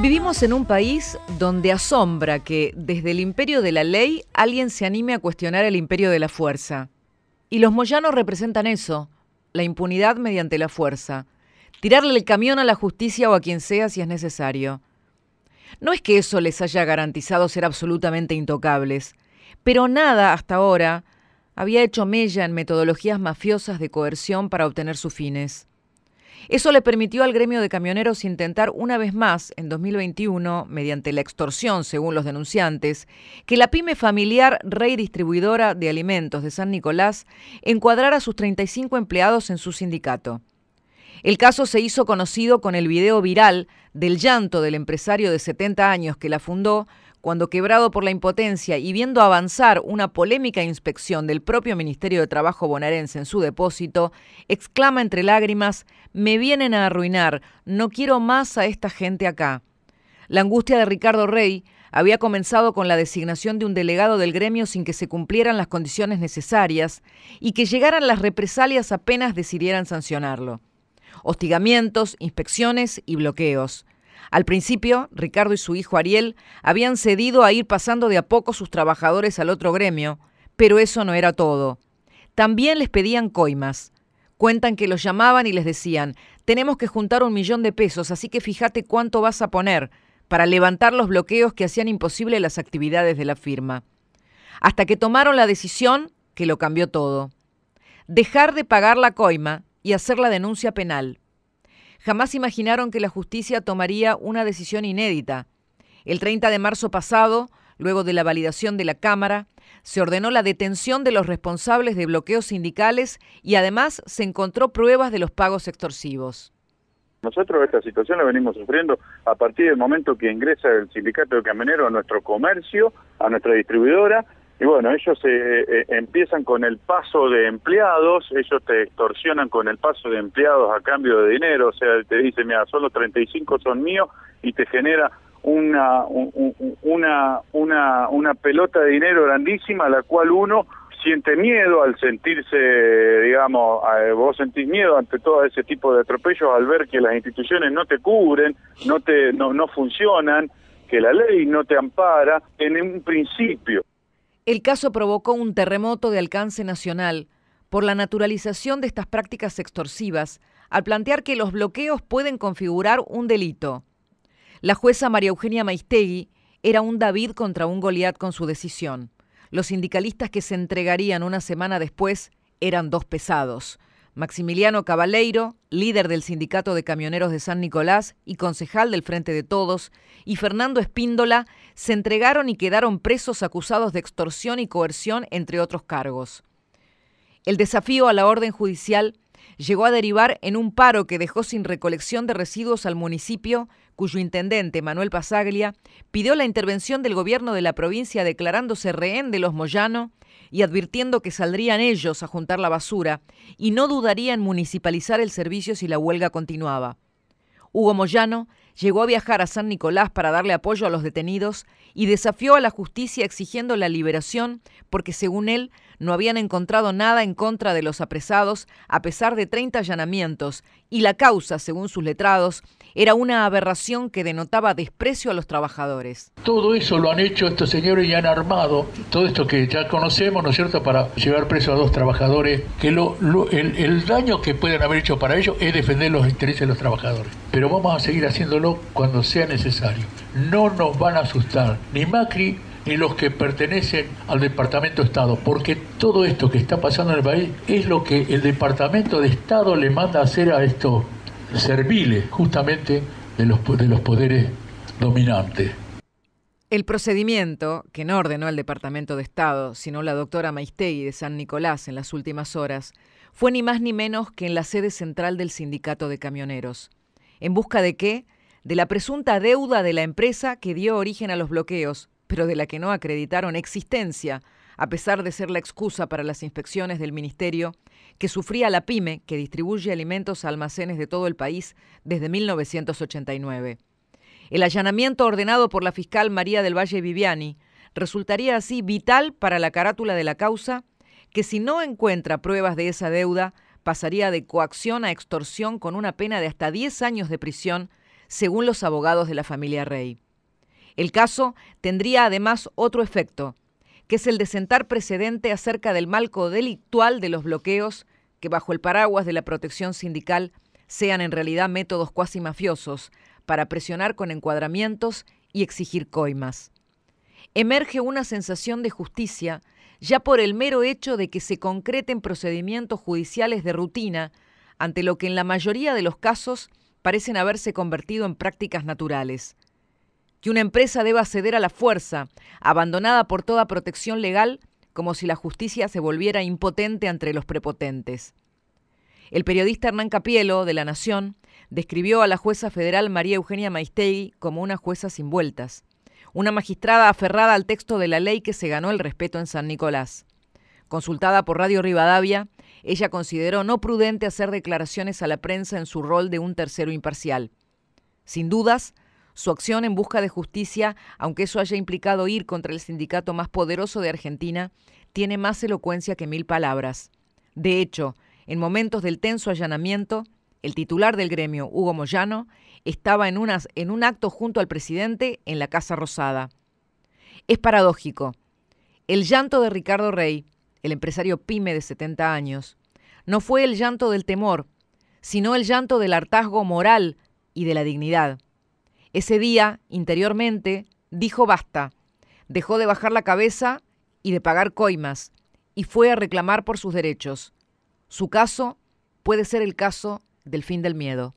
Vivimos en un país donde asombra que desde el imperio de la ley alguien se anime a cuestionar el imperio de la fuerza. Y los moyanos representan eso, la impunidad mediante la fuerza, tirarle el camión a la justicia o a quien sea si es necesario. No es que eso les haya garantizado ser absolutamente intocables, pero nada hasta ahora había hecho mella en metodologías mafiosas de coerción para obtener sus fines. Eso le permitió al gremio de camioneros intentar una vez más, en 2021, mediante la extorsión, según los denunciantes, que la pyme familiar Rey Distribuidora de Alimentos de San Nicolás encuadrara a sus 35 empleados en su sindicato. El caso se hizo conocido con el video viral del llanto del empresario de 70 años que la fundó, cuando quebrado por la impotencia y viendo avanzar una polémica inspección del propio Ministerio de Trabajo bonaerense en su depósito, exclama entre lágrimas, me vienen a arruinar, no quiero más a esta gente acá. La angustia de Ricardo Rey había comenzado con la designación de un delegado del gremio sin que se cumplieran las condiciones necesarias y que llegaran las represalias apenas decidieran sancionarlo. Hostigamientos, inspecciones y bloqueos. Al principio, Ricardo y su hijo Ariel habían cedido a ir pasando de a poco sus trabajadores al otro gremio, pero eso no era todo. También les pedían coimas. Cuentan que los llamaban y les decían, tenemos que juntar un millón de pesos, así que fíjate cuánto vas a poner para levantar los bloqueos que hacían imposible las actividades de la firma. Hasta que tomaron la decisión que lo cambió todo. Dejar de pagar la coima y hacer la denuncia penal jamás imaginaron que la justicia tomaría una decisión inédita. El 30 de marzo pasado, luego de la validación de la Cámara, se ordenó la detención de los responsables de bloqueos sindicales y además se encontró pruebas de los pagos extorsivos. Nosotros esta situación la venimos sufriendo a partir del momento que ingresa el sindicato de camioneros a nuestro comercio, a nuestra distribuidora, y bueno, ellos se eh, eh, empiezan con el paso de empleados, ellos te extorsionan con el paso de empleados a cambio de dinero, o sea, te dicen, mira, solo 35 son míos y te genera una, una, una, pelota de dinero grandísima, la cual uno siente miedo al sentirse, digamos, vos sentís miedo ante todo ese tipo de atropellos al ver que las instituciones no te cubren, no, te, no, no funcionan, que la ley no te ampara en un principio. El caso provocó un terremoto de alcance nacional por la naturalización de estas prácticas extorsivas al plantear que los bloqueos pueden configurar un delito. La jueza María Eugenia Maistegui era un David contra un Goliat con su decisión. Los sindicalistas que se entregarían una semana después eran dos pesados. Maximiliano Cabaleiro, líder del Sindicato de Camioneros de San Nicolás y concejal del Frente de Todos, y Fernando Espíndola se entregaron y quedaron presos acusados de extorsión y coerción, entre otros cargos. El desafío a la orden judicial llegó a derivar en un paro que dejó sin recolección de residuos al municipio, cuyo intendente, Manuel Pasaglia, pidió la intervención del gobierno de la provincia declarándose rehén de los Moyano y advirtiendo que saldrían ellos a juntar la basura y no dudaría en municipalizar el servicio si la huelga continuaba. Hugo Moyano Llegó a viajar a San Nicolás para darle apoyo a los detenidos y desafió a la justicia exigiendo la liberación porque, según él, no habían encontrado nada en contra de los apresados a pesar de 30 allanamientos y la causa, según sus letrados, era una aberración que denotaba desprecio a los trabajadores. Todo eso lo han hecho estos señores y han armado todo esto que ya conocemos, ¿no es cierto?, para llevar preso a dos trabajadores, que el daño que pueden haber hecho para ellos es defender los intereses de los trabajadores. Pero vamos a seguir haciéndolo cuando sea necesario. No nos van a asustar ni Macri ni los que pertenecen al Departamento de Estado, porque todo esto que está pasando en el país es lo que el Departamento de Estado le manda a hacer a estos serviles justamente de los, de los poderes dominantes. El procedimiento, que no ordenó el Departamento de Estado, sino la doctora Maistegui de San Nicolás en las últimas horas, fue ni más ni menos que en la sede central del sindicato de camioneros. ¿En busca de qué? de la presunta deuda de la empresa que dio origen a los bloqueos, pero de la que no acreditaron existencia, a pesar de ser la excusa para las inspecciones del Ministerio, que sufría la pyme que distribuye alimentos a almacenes de todo el país desde 1989. El allanamiento ordenado por la fiscal María del Valle Viviani resultaría así vital para la carátula de la causa, que si no encuentra pruebas de esa deuda, pasaría de coacción a extorsión con una pena de hasta 10 años de prisión según los abogados de la familia Rey. El caso tendría además otro efecto, que es el de sentar precedente acerca del marco delictual de los bloqueos que bajo el paraguas de la protección sindical sean en realidad métodos cuasi mafiosos para presionar con encuadramientos y exigir coimas. Emerge una sensación de justicia ya por el mero hecho de que se concreten procedimientos judiciales de rutina ante lo que en la mayoría de los casos parecen haberse convertido en prácticas naturales. Que una empresa deba ceder a la fuerza, abandonada por toda protección legal, como si la justicia se volviera impotente ante los prepotentes. El periodista Hernán Capielo, de La Nación, describió a la jueza federal María Eugenia Maistegui como una jueza sin vueltas, una magistrada aferrada al texto de la ley que se ganó el respeto en San Nicolás. Consultada por Radio Rivadavia, ella consideró no prudente hacer declaraciones a la prensa en su rol de un tercero imparcial. Sin dudas, su acción en busca de justicia, aunque eso haya implicado ir contra el sindicato más poderoso de Argentina, tiene más elocuencia que mil palabras. De hecho, en momentos del tenso allanamiento, el titular del gremio, Hugo Moyano, estaba en, en un acto junto al presidente en la Casa Rosada. Es paradójico. El llanto de Ricardo Rey, el empresario pyme de 70 años, no fue el llanto del temor, sino el llanto del hartazgo moral y de la dignidad. Ese día, interiormente, dijo basta, dejó de bajar la cabeza y de pagar coimas, y fue a reclamar por sus derechos. Su caso puede ser el caso del fin del miedo.